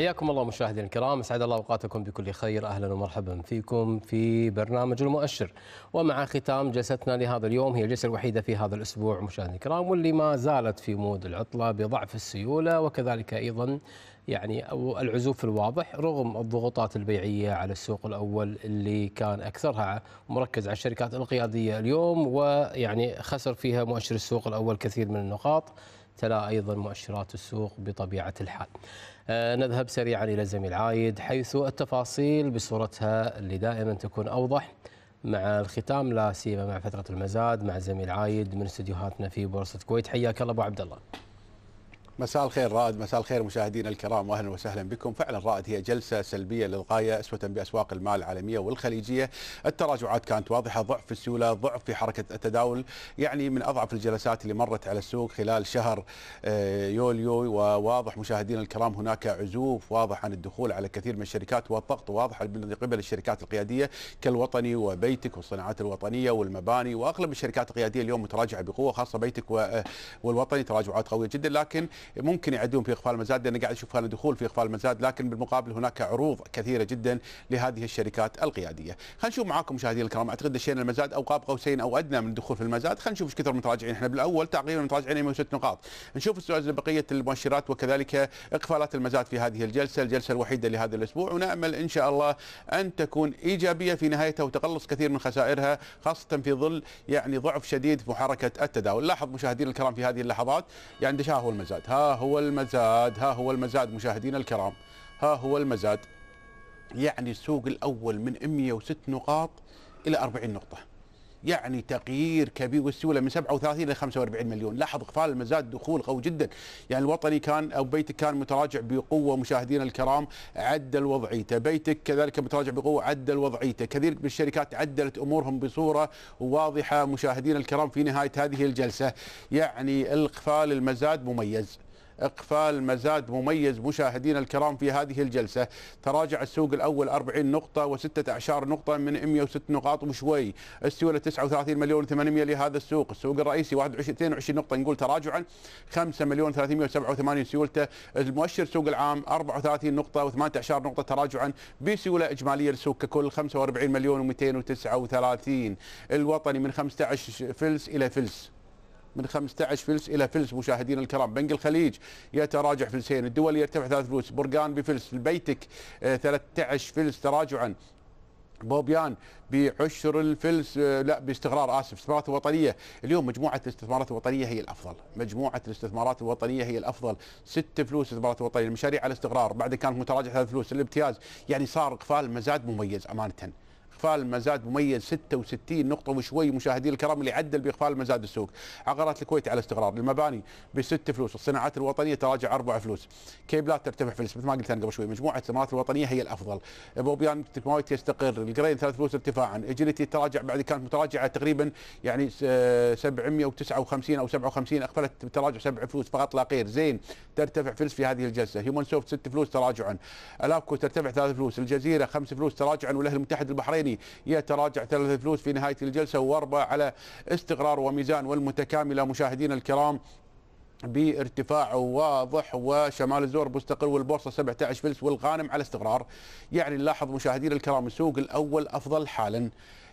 حياكم الله مشاهدينا الكرام اسعد الله اوقاتكم بكل خير اهلا ومرحبا فيكم في برنامج المؤشر ومع ختام جلستنا لهذا اليوم هي الجلسه الوحيده في هذا الاسبوع مشاهدينا الكرام واللي ما زالت في مود العطله بضعف السيوله وكذلك ايضا يعني او العزوف الواضح رغم الضغوطات البيعيه على السوق الاول اللي كان اكثرها مركز على الشركات القياديه اليوم ويعني خسر فيها مؤشر السوق الاول كثير من النقاط تلا أيضا مؤشرات السوق بطبيعة الحال آه، نذهب سريعا إلى زميل عايد حيث التفاصيل بصورتها اللي دائما تكون أوضح مع الختام لا سيما مع فترة المزاد مع زميل عايد من استديوهاتنا في بورصة الكويت حياك الله أبو عبد الله مساء الخير رائد مساء الخير مشاهدينا الكرام واهلا وسهلا بكم فعلا رائد هي جلسه سلبيه للغايه اسوه باسواق المال العالميه والخليجيه التراجعات كانت واضحه ضعف في السيوله ضعف في حركه التداول يعني من اضعف الجلسات اللي مرت على السوق خلال شهر آه، يوليو وواضح مشاهدينا الكرام هناك عزوف واضح عن الدخول على كثير من الشركات والضغط واضح من قبل الشركات القياديه كالوطني وبيتك والصناعات الوطنيه والمباني واغلب الشركات القياديه اليوم متراجعه بقوه خاصه بيتك آه، والوطني تراجعات قويه جدا لكن ممكن يعدون في اقفال المزاد لان قاعد اشوف دخول في اقفال المزاد لكن بالمقابل هناك عروض كثيره جدا لهذه الشركات القياديه. خلينا نشوف معاكم مشاهدينا الكرام اعتقد دشينا المزاد او قاب قوسين او ادنى من الدخول في المزاد، خلينا نشوف ايش كثر متراجعين احنا بالاول تقريبا متراجعين 106 نقاط. نشوف بقيه المؤشرات وكذلك اقفالات المزاد في هذه الجلسه، الجلسه الوحيده لهذا الاسبوع ونامل ان شاء الله ان تكون ايجابيه في نهايتها وتقلص كثير من خسائرها خاصه في ظل يعني ضعف شديد في محركه التداول. لاحظ مشاهدينا الكرام في هذه اللحظات يعني تشاهوا المزاد. ها هو المزاد ها هو المزاد مشاهدينا الكرام ها هو المزاد يعني السوق الأول من 106 نقاط إلى 40 نقطة يعني تغيير كبير والسيوله من 37 الى 45 مليون لاحظ اقفال المزاد دخول قوي جدا يعني الوطني كان او بيتك كان متراجع بقوه مشاهدينا الكرام عدل وضعيته بيتك كذلك متراجع بقوه عدل وضعيته كثير من الشركات عدلت امورهم بصوره واضحه مشاهدينا الكرام في نهايه هذه الجلسه يعني اقفال المزاد مميز إقفال مزاد مميز مشاهدينا الكرام في هذه الجلسة تراجع السوق الأول 40 نقطة 16 أعشار نقطة من 106 نقاط وشوي استولى 39 مليون 800 لهذا السوق السوق الرئيسي 21 22 نقطة نقول تراجعا 5 مليون 387 سيولته المؤشر سوق العام 34 نقطة و18 نقطة تراجعا بسيولة إجمالية للسوق ككل 45 مليون و239 الوطني من 15 فلس إلى فلس من 15 فلس الى فلس مشاهدينا الكرام بنك الخليج يتراجع فلسين الدول يرتفع ثلاث فلوس برقان بفلس البيتك 13 آه، فلس تراجعا بوبيان بعشر الفلس آه، لا باستقرار اسف استثمارات وطنيه اليوم مجموعه الاستثمارات الوطنيه هي الافضل مجموعه الاستثمارات الوطنيه هي الافضل ست فلوس استثمارات وطنيه المشاريع على استقرار بعد كانت متراجعه ثلاث فلوس الابتياز يعني صار اقفال مزاد مميز امانه اقفال مزاد مميز 66 نقطه وشوي مشاهدينا الكرام اللي عدل باقفال مزاد السوق عقارات الكويت على استقرار المباني بست فلوس الصناعات الوطنيه تراجع اربع فلوس كيبلات ترتفع فلس مثل ما قلت انا قبل شوي مجموعه الثمرات الوطنيه هي الافضل بوبيان تكماويت يستقر الجرين ثلاث فلوس ارتفاعا اجلتي تراجع بعد كانت متراجعه تقريبا يعني 759 آه، او 57 اقفلت تراجع سبع فلوس فقط لا غير زين ترتفع فلس في هذه الجلسه هيومن سوفت ست فلوس تراجعا الافكو ترتفع ثلاث فلوس الجزيره خمس فلوس تراجعا والاهلي المتحد البحريني الثاني يتراجع ثلاثة فلوس في نهاية الجلسة وأربعة على استقرار وميزان والمتكاملة مشاهدينا الكرام بارتفاع واضح وشمال الزور مستقر والبورصة 17 فلس والغانم على استقرار يعني نلاحظ مشاهدينا الكرام السوق الأول أفضل حالا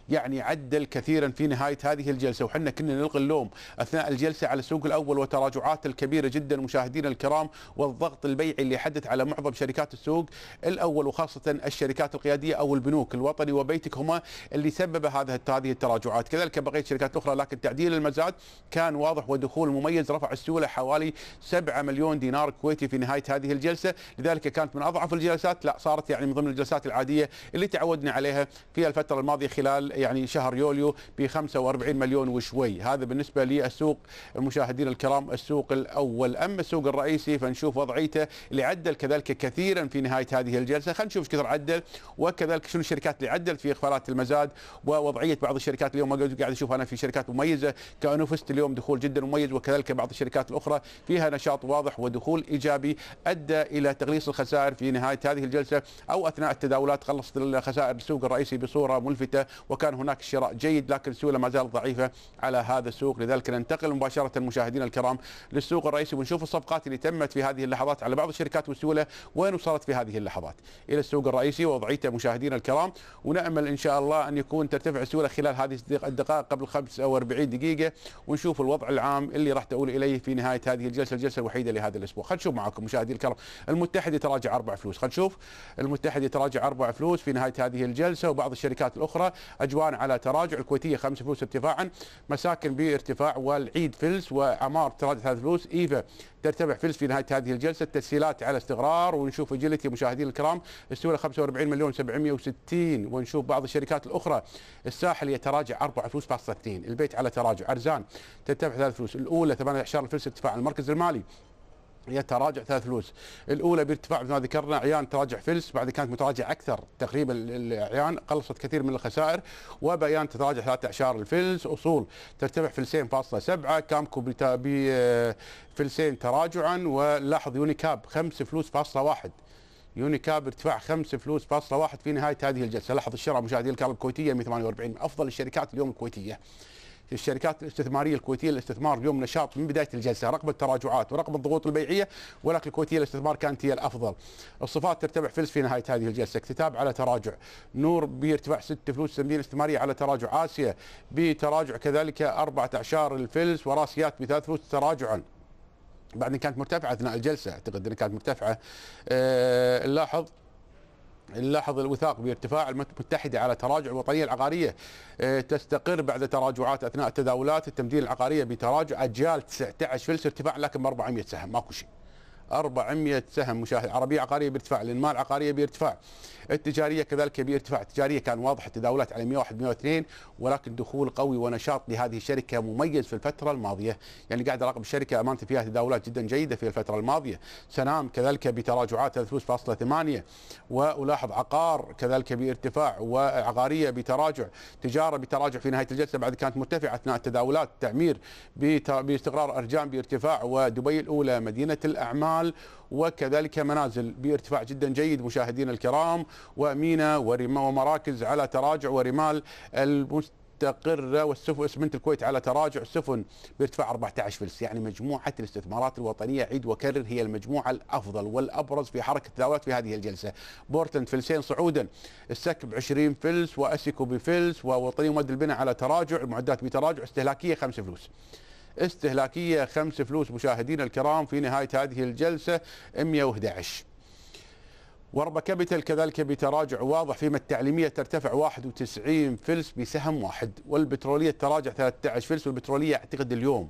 يعني عدل كثيرا في نهايه هذه الجلسه وحنا كنا نلقي اللوم اثناء الجلسه على السوق الاول وتراجعات الكبيره جدا مشاهدينا الكرام والضغط البيعي اللي حدث على معظم شركات السوق الاول وخاصه الشركات القياديه او البنوك الوطني وبيتك هما اللي سبب هذا هذه التراجعات كذلك بقيه الشركات الاخرى لكن تعديل المزاد كان واضح ودخول مميز رفع السيوله حوالي 7 مليون دينار كويتي في نهايه هذه الجلسه لذلك كانت من اضعف الجلسات لا صارت يعني من ضمن الجلسات العاديه اللي تعودنا عليها في الفتره الماضيه خلال يعني شهر يوليو ب 45 مليون وشوي هذا بالنسبه للسوق المشاهدين الكرام السوق الاول اما السوق الرئيسي فنشوف وضعيته اللي عدل كذلك كثيرا في نهايه هذه الجلسه خلينا نشوف كثر عدل وكذلك شنو الشركات اللي عدلت في اخفاقات المزاد ووضعيه بعض الشركات اليوم قاعد اشوف انا في شركات مميزه كانوفست اليوم دخول جدا مميز وكذلك بعض الشركات الاخرى فيها نشاط واضح ودخول ايجابي ادى الى تقليص الخسائر في نهايه هذه الجلسه او اثناء التداولات خلصت الخسائر السوق الرئيسي بصوره ملفته وكان كان هناك شراء جيد لكن السيوله ما زالت ضعيفه على هذا السوق لذلك ننتقل مباشره مشاهدينا الكرام للسوق الرئيسي ونشوف الصفقات اللي تمت في هذه اللحظات على بعض الشركات والسيوله وين وصلت في هذه اللحظات الى السوق الرئيسي ووضعيته مشاهدينا الكرام ونامل ان شاء الله ان يكون ترتفع السيوله خلال هذه الدقائق قبل 45 دقيقه ونشوف الوضع العام اللي راح تؤول اليه في نهايه هذه الجلسه الجلسه الوحيده لهذا الاسبوع خلينا نشوف معاكم مشاهدينا الكرام المتحد يتراجع اربع فلوس خلينا نشوف المتحد يتراجع اربع فلوس في نهايه هذه الجلسه وبعض الشركات الاخرى أجواء عدوان على تراجع الكويتية خمس فلوس ارتفاعا مساكن بارتفاع والعيد فلس وعمار تراجع ثلاث فلوس إيفا ترتفع فلس في نهاية هذه الجلسة التسهيلات على استقرار ونشوف اجيلتي مشاهدينا الكرام السيولة 45 مليون 760 ونشوف بعض الشركات الأخرى الساحل يتراجع 4 فلوس فاصلة 2 البيت على تراجع أرزان ترتفع 3 فلوس الأولى 18 فلس ارتفاع المركز المالي يتراجع ثلاث فلوس الاولى بارتفاع مثل ما ذكرنا عيان تراجع فلس بعد كانت متراجع اكثر تقريبا العيان قلصت كثير من الخسائر وبيان تتراجع ثلاث اعشار الفلس اصول ترتفع فلسين فاصلة سبعة كامكو بفلسين آه، تراجعا ولاحظ يونيكاب خمس فلوس فاصلة واحد يونيكاب ارتفاع 5 فلوس فاصلة واحد في نهاية هذه الجلسة لاحظ الشراء مشاهدي الكهرباء الكويتية 148 من أفضل الشركات اليوم الكويتية الشركات الاستثماريه الكويتيه للاستثمار اليوم نشاط من بدايه الجلسه رغم التراجعات ورغم الضغوط البيعيه ولكن الكويتيه للاستثمار كانت هي الافضل. الصفات ترتفع فلس في نهايه هذه الجلسه، اكتتاب على تراجع، نور بارتفاع 6 فلوس سنديه الاستثماريه على تراجع، اسيا بتراجع كذلك اربعه اعشار الفلس وراسيات بثلاث فلوس تراجعا. بعد كانت مرتفعه اثناء الجلسه اعتقد انها كانت مرتفعه. أه نلاحظ نلاحظ الوثاق بارتفاع الولايات المتحده على تراجع الوطنيه العقاريه آه، تستقر بعد تراجعات اثناء التداولات التمدين العقاريه بتراجع اجيال 19 فلس ارتفاع لكن ب 400 سهم ماكو شيء. 400 سهم مشاهد عربيه عقاريه بارتفاع الانمار العقاريه بارتفاع التجاريه كذلك بارتفاع التجاريه كان واضح التداولات على 101 102 ولكن دخول قوي ونشاط لهذه الشركه مميز في الفتره الماضيه يعني قاعد اراقب الشركه امانه فيها تداولات جدا جيده في الفتره الماضيه سنام كذلك بتراجعات 3.8 والاحظ عقار كذلك بارتفاع وعقاريه بتراجع تجاره بتراجع في نهايه الجلسه بعد كانت مرتفعه اثناء التداولات تعمير باستقرار ارجان بارتفاع ودبي الاولى مدينه الاعمال الشمال وكذلك منازل بارتفاع جدا جيد مشاهدينا الكرام ومينا ومراكز على تراجع ورمال المست تقر والسفن اسمنت الكويت على تراجع سفن بارتفاع 14 فلس يعني مجموعة الاستثمارات الوطنية عيد وكرر هي المجموعة الأفضل والأبرز في حركة التداولات في هذه الجلسة بورتلاند فلسين صعودا السكب 20 فلس وأسيكو بفلس ووطنية مد البناء على تراجع المعدات بتراجع استهلاكية 5 فلوس استهلاكية خمس فلوس مشاهدين الكرام في نهاية هذه الجلسة 111 وربا كابيتال كذلك بتراجع واضح فيما التعليمية ترتفع 91 فلس بسهم واحد والبترولية تراجع 13 فلس والبترولية أعتقد اليوم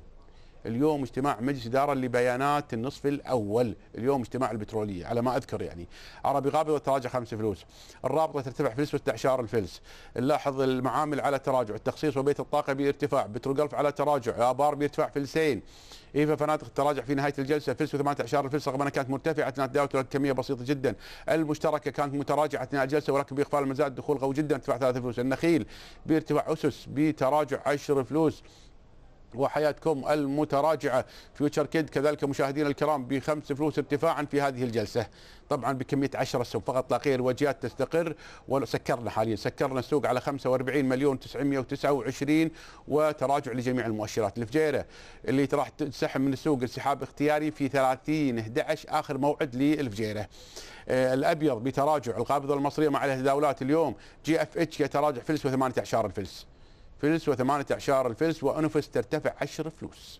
اليوم اجتماع مجلس إدارة لبيانات النصف الأول اليوم اجتماع البترولية على ما أذكر يعني عربي غابي وتراجع خمس فلوس الرابطة ترتفع فلس واستعشار الفلس نلاحظ المعامل على تراجع التخصيص وبيت الطاقة بارتفاع بتروجلف على تراجع آبار بيرتفع فلسين ايفا فنادق تراجع في نهايه الجلسه فلس 18 الفلس رغم انها كانت مرتفعه اثناء التداول كميه بسيطه جدا، المشتركه كانت متراجعه اثناء الجلسه ولكن باقفال المزاد دخول قوي جدا ارتفاع ثلاثة فلوس، النخيل بارتفاع اسس بتراجع 10 فلوس، وحياتكم المتراجعة فيوتشر كيد كذلك مشاهدينا الكرام بخمس فلوس ارتفاعا في هذه الجلسة طبعا بكمية 10 سهم فقط غير الوجيات تستقر وسكرنا حاليا سكرنا السوق على 45 مليون 929 وتراجع لجميع المؤشرات الفجيرة اللي راح تنسحب من السوق انسحاب اختياري في 30 11 آخر موعد للفجيرة آه، الابيض بتراجع القابضه المصريه مع الهداولات اليوم جي اف اتش يتراجع فلس و18 فلس فلس وثمانية أعشار الفلس وأنفست ترتفع 10 فلوس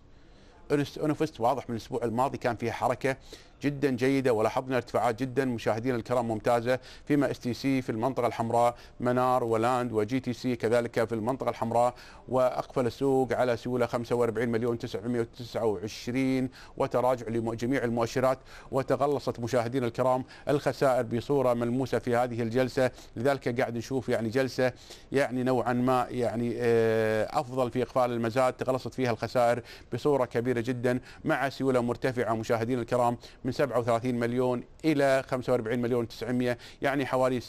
أنفست واضح من الأسبوع الماضي كان فيها حركة جدا جيده ولاحظنا ارتفاعات جدا مشاهدينا الكرام ممتازه فيما اس تي سي في المنطقه الحمراء منار ولاند وجي تي سي كذلك في المنطقه الحمراء واقفل السوق على سيوله 45 مليون 929 وتراجع لجميع المؤشرات وتغلصت مشاهدينا الكرام الخسائر بصوره ملموسه في هذه الجلسه لذلك قاعد نشوف يعني جلسه يعني نوعا ما يعني آه، افضل في اقفال المزاد تغلصت فيها الخسائر بصوره كبيره جدا مع سيوله مرتفعه مشاهدينا الكرام من 37 مليون إلى 45 مليون 900 يعني حوالي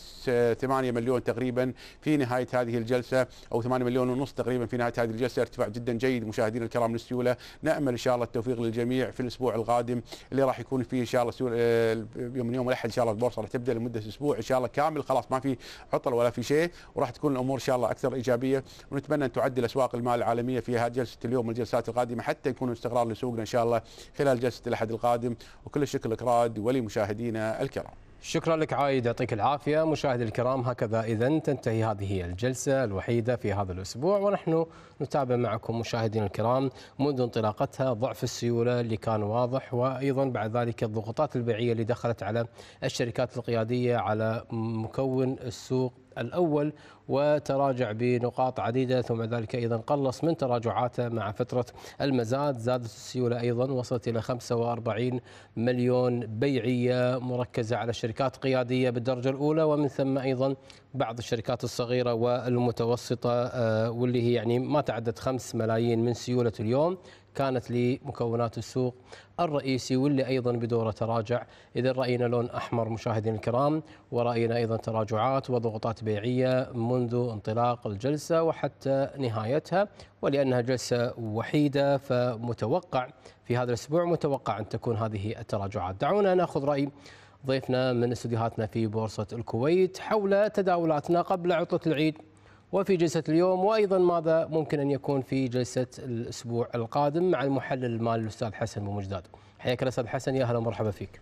8 مليون تقريبا في نهاية هذه الجلسة أو 8 مليون ونص تقريبا في نهاية هذه الجلسة ارتفاع جدا جيد مشاهدينا الكرام للسيولة نأمل إن شاء الله التوفيق للجميع في الأسبوع القادم اللي راح يكون فيه إن شاء الله آه، يوم يوم الأحد إن شاء الله البورصة راح تبدأ لمدة أسبوع إن شاء الله كامل خلاص ما في عطل ولا في شيء وراح تكون الأمور إن شاء الله أكثر إيجابية ونتمنى أن تعدل أسواق المال العالمية في هذه جلسة اليوم والجلسات القادمة حتى يكون استقرار لسوقنا إن شاء الله خلال جلسة الأحد القادم وكل شكرا لك راد ولمشاهدينا الكرام شكرا لك عايد يعطيك العافية مشاهدي الكرام هكذا إذا تنتهي هذه الجلسة الوحيدة في هذا الأسبوع ونحن نتابع معكم مشاهدينا الكرام منذ انطلاقتها ضعف السيولة اللي كان واضح وأيضا بعد ذلك الضغوطات البيعية اللي دخلت على الشركات القيادية على مكون السوق الأول وتراجع بنقاط عديدة ثم ذلك أيضا قلص من تراجعاته مع فترة المزاد زادت السيولة أيضا وصلت إلى 45 مليون بيعية مركزة على شركات قيادية بالدرجة الأولى ومن ثم أيضا بعض الشركات الصغيرة والمتوسطة آه، واللي هي يعني ما تعدت 5 ملايين من سيولة اليوم كانت لمكونات السوق الرئيسي واللي ايضا بدوره تراجع، اذا راينا لون احمر مشاهدينا الكرام وراينا ايضا تراجعات وضغوطات بيعيه منذ انطلاق الجلسه وحتى نهايتها ولانها جلسه وحيده فمتوقع في هذا الاسبوع متوقع ان تكون هذه التراجعات. دعونا ناخذ راي ضيفنا من استديوهاتنا في بورصه الكويت حول تداولاتنا قبل عطله العيد وفي جلسة اليوم وأيضا ماذا ممكن أن يكون في جلسة الأسبوع القادم مع المحلل المالي الأستاذ حسن بمجداد حياك الأستاذ حسن يا هلا ومرحبا فيك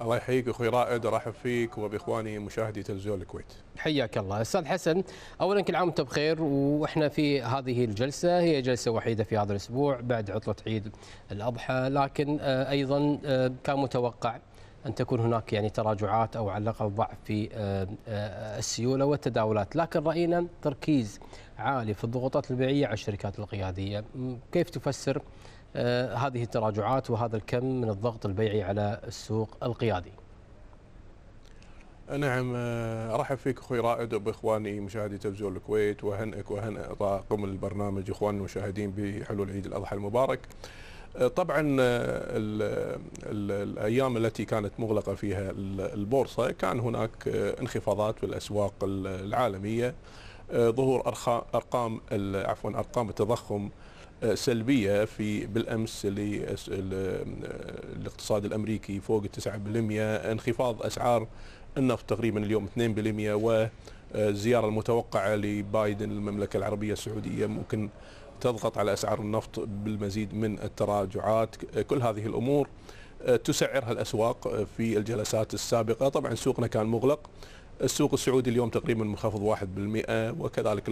الله يحييك اخوي رائد ارحب فيك وباخواني مشاهدي تلفزيون الكويت. حياك الله، استاذ حسن اولا كل عام وانت بخير واحنا في هذه الجلسه هي جلسه وحيده في هذا الاسبوع بعد عطله عيد الاضحى لكن آه، ايضا آه، كان متوقع ان تكون هناك يعني تراجعات او على الاقل ضعف في آه، السيوله والتداولات، لكن راينا تركيز عالي في الضغوطات البيعيه على الشركات القياديه، كيف تفسر آه، هذه التراجعات وهذا الكم من الضغط البيعي على السوق القيادي؟ نعم آه، ارحب فيك اخوي رائد وباخواني مشاهدي تلفزيون الكويت واهنئك واهنئ طاقم البرنامج اخواننا المشاهدين بحلول عيد الاضحى المبارك. آه، طبعا الـ آه، الـ الايام التي كانت مغلقه فيها البورصه كان هناك آه، انخفاضات في الاسواق العالميه ظهور ارقام عفوا ارقام التضخم سلبيه في بالامس للاقتصاد الامريكي فوق 9% انخفاض اسعار النفط تقريبا اليوم 2% والزياره المتوقعه لبايدن للمملكه العربيه السعوديه ممكن تضغط على اسعار النفط بالمزيد من التراجعات كل هذه الامور آه، تسعرها الاسواق آه، في الجلسات السابقه طبعا سوقنا كان مغلق السوق السعودي اليوم تقريبا منخفض 1% وكذلك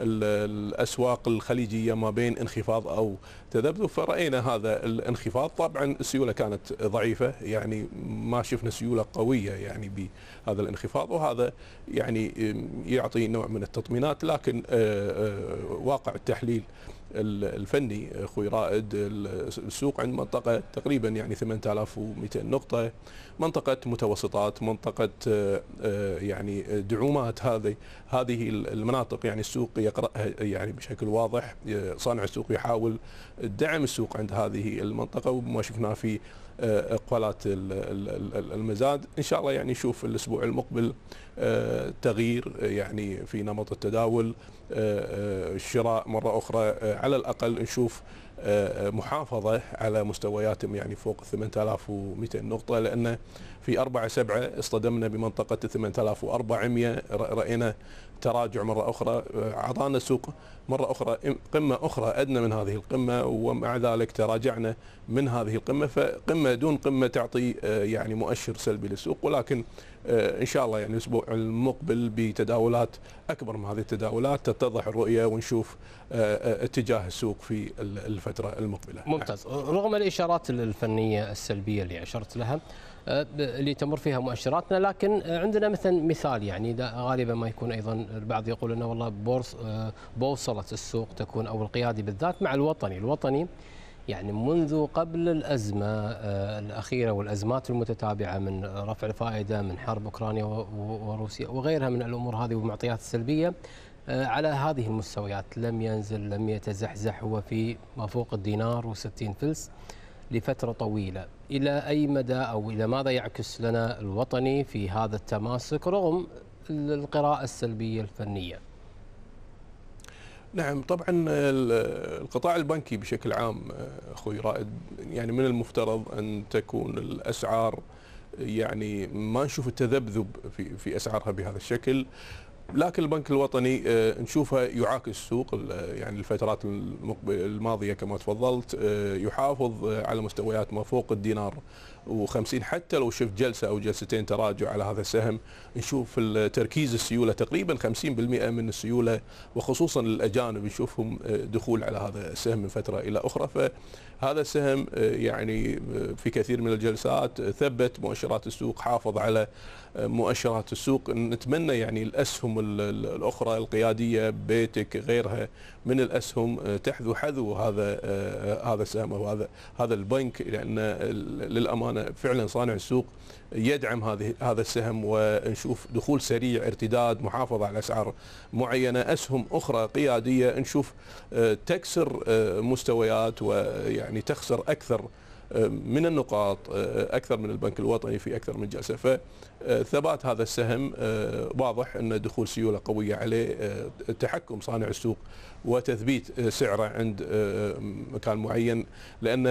الاسواق الخليجيه ما بين انخفاض او تذبذب فراينا هذا الانخفاض طبعا السيوله كانت ضعيفه يعني ما شفنا سيوله قويه يعني بهذا الانخفاض وهذا يعني يعطي نوع من التطمينات لكن آه، آه، واقع التحليل الفني اخوي رائد السوق عند منطقه تقريبا يعني 8200 نقطه منطقه متوسطات منطقه آه، آه، يعني دعومات هذه هذه المناطق يعني السوق يقراها يعني بشكل واضح صانع السوق يحاول دعم السوق عند هذه المنطقه وما شفناه في آه، اقفالات المزاد ان شاء الله يعني نشوف الاسبوع المقبل تغيير يعني في نمط التداول الشراء مرة أخرى آه، على الأقل نشوف آه، آه، محافظة على مستويات يعني فوق 8200 نقطة لأن في 4 7 اصطدمنا بمنطقة 8400 رأينا تراجع مرة أخرى آه، أعطانا السوق مرة أخرى قمة أخرى أدنى من هذه القمة ومع ذلك تراجعنا من هذه القمة فقمة دون قمة تعطي آه، يعني مؤشر سلبي للسوق ولكن آه، ان شاء الله يعني الاسبوع المقبل بتداولات اكبر من هذه التداولات تتضح الرؤيه ونشوف اتجاه السوق في الفتره المقبله. ممتاز، رغم الاشارات الفنيه السلبيه اللي اشرت لها آه، اللي تمر فيها مؤشراتنا لكن آه، عندنا مثلا مثال يعني غالبا ما يكون ايضا البعض يقول انه والله بورص آه، بوصله السوق تكون او القيادي بالذات مع الوطني، الوطني يعني منذ قبل الازمه الاخيره والازمات المتتابعه من رفع الفائده من حرب اوكرانيا وروسيا وغيرها من الامور هذه والمعطيات السلبيه على هذه المستويات لم ينزل لم يتزحزح هو في ما فوق الدينار و60 فلس لفترة طويلة إلى أي مدى أو إلى ماذا يعكس لنا الوطني في هذا التماسك رغم القراءة السلبية الفنية نعم طبعا القطاع البنكي بشكل عام اخوي رائد يعني من المفترض ان تكون الاسعار يعني ما نشوف التذبذب في في اسعارها بهذا الشكل لكن البنك الوطني آه، نشوفه يعاكس السوق آه، يعني الفترات الماضيه كما تفضلت آه، يحافظ على مستويات ما فوق الدينار و50 حتى لو شفت جلسه او جلستين تراجع على هذا السهم نشوف تركيز السيوله تقريبا 50% من السيوله وخصوصا الاجانب نشوفهم دخول على هذا السهم من فتره الى اخرى فهذا السهم يعني في كثير من الجلسات ثبت مؤشرات السوق حافظ على مؤشرات السوق نتمنى يعني الاسهم الأخرى القيادية بيتك غيرها من الأسهم آه، تحذو حذو هذا آه، هذا السهم أو هذا هذا البنك لأن للأمانة فعلا صانع السوق يدعم هذه هذا السهم ونشوف دخول سريع ارتداد محافظة على أسعار معينة أسهم أخرى قيادية نشوف آه، تكسر مستويات ويعني تخسر أكثر من النقاط آه، اكثر من البنك الوطني في اكثر من جلسه فثبات هذا السهم آه، واضح ان دخول سيوله قويه عليه آه، تحكم صانع السوق وتثبيت سعره عند آه، مكان معين لأن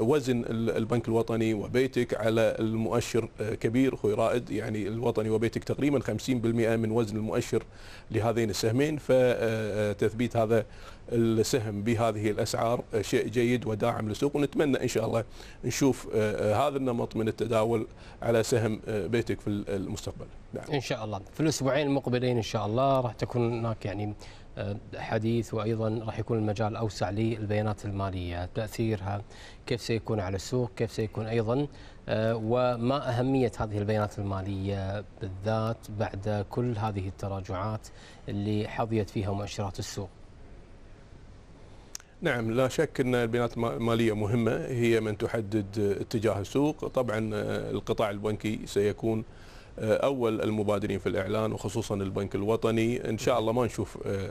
وزن البنك الوطني وبيتك على المؤشر آه، كبير أخوي رائد يعني الوطني وبيتك تقريبا 50% من وزن المؤشر لهذين السهمين فتثبيت آه، هذا السهم بهذه الاسعار شيء جيد وداعم للسوق ونتمنى ان شاء الله نشوف هذا النمط من التداول على سهم بيتك في المستقبل. نعم. ان شاء الله في الاسبوعين المقبلين ان شاء الله راح تكون هناك يعني آه، حديث وايضا راح يكون المجال اوسع للبيانات الماليه، تاثيرها كيف سيكون على السوق، كيف سيكون ايضا آه، وما اهميه هذه البيانات الماليه بالذات بعد كل هذه التراجعات اللي حظيت فيها مؤشرات السوق. نعم لا شك ان البيانات الماليه مهمه هي من تحدد اتجاه السوق، طبعا آه، القطاع البنكي سيكون آه، اول المبادرين في الاعلان وخصوصا البنك الوطني ان شاء الله ما نشوف آه،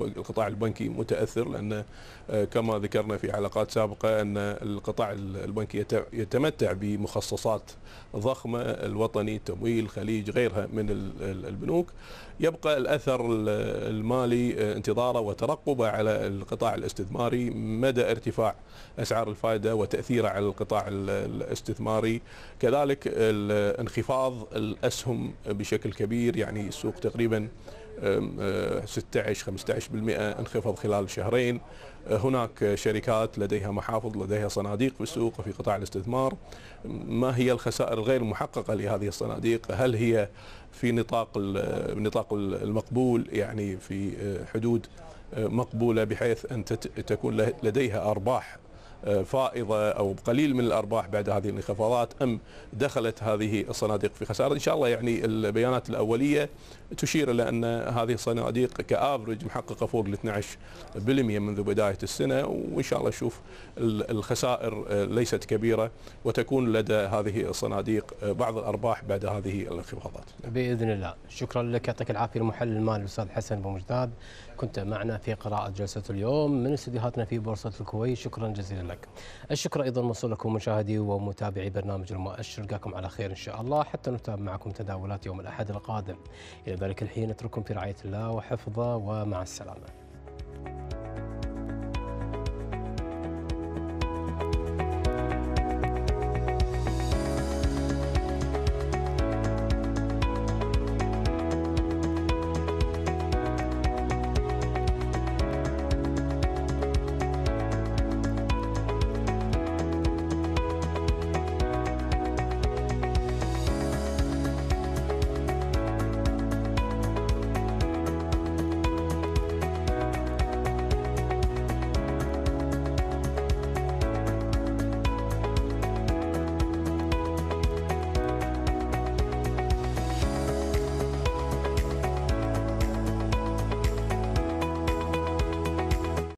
القطاع البنكي متاثر لان آه، كما ذكرنا في علاقات سابقه ان القطاع البنكي يتمتع بمخصصات ضخمه الوطني تمويل الخليج غيرها من البنوك يبقى الاثر المالي انتظاره وترقبه على القطاع الاستثماري مدى ارتفاع اسعار الفائده وتاثيره على القطاع الاستثماري كذلك انخفاض الأسهم بشكل كبير يعني السوق تقريبا 16 15% آه، انخفض خلال شهرين آه، هناك شركات لديها محافظ لديها صناديق في السوق وفي قطاع الاستثمار ما هي الخسائر الغير محققة لهذه الصناديق هل هي في نطاق النطاق آه، المقبول يعني في حدود مقبولة بحيث أن تكون لديها أرباح فائضه او قليل من الارباح بعد هذه الانخفاضات ام دخلت هذه الصناديق في خساره ان شاء الله يعني البيانات الاوليه تشير الى ان هذه الصناديق كافرج محققه فوق ال 12% منذ بدايه السنه وان شاء الله نشوف الخسائر ليست كبيره وتكون لدى هذه الصناديق بعض الارباح بعد هذه الانخفاضات. نعم. باذن الله، شكرا لك يعطيك العافيه المحلل المالي الاستاذ حسن ابو مجداد، كنت معنا في قراءه جلسه اليوم من استديوهاتنا في بورصه الكويت، شكرا جزيلا. لك الشكر أيضا موصول لكم مشاهدي ومتابعي برنامج المؤشر نلقاكم على خير إن شاء الله حتى نتابع معكم تداولات يوم الأحد القادم إلى ذلك الحين أترككم في رعاية الله وحفظه ومع السلامة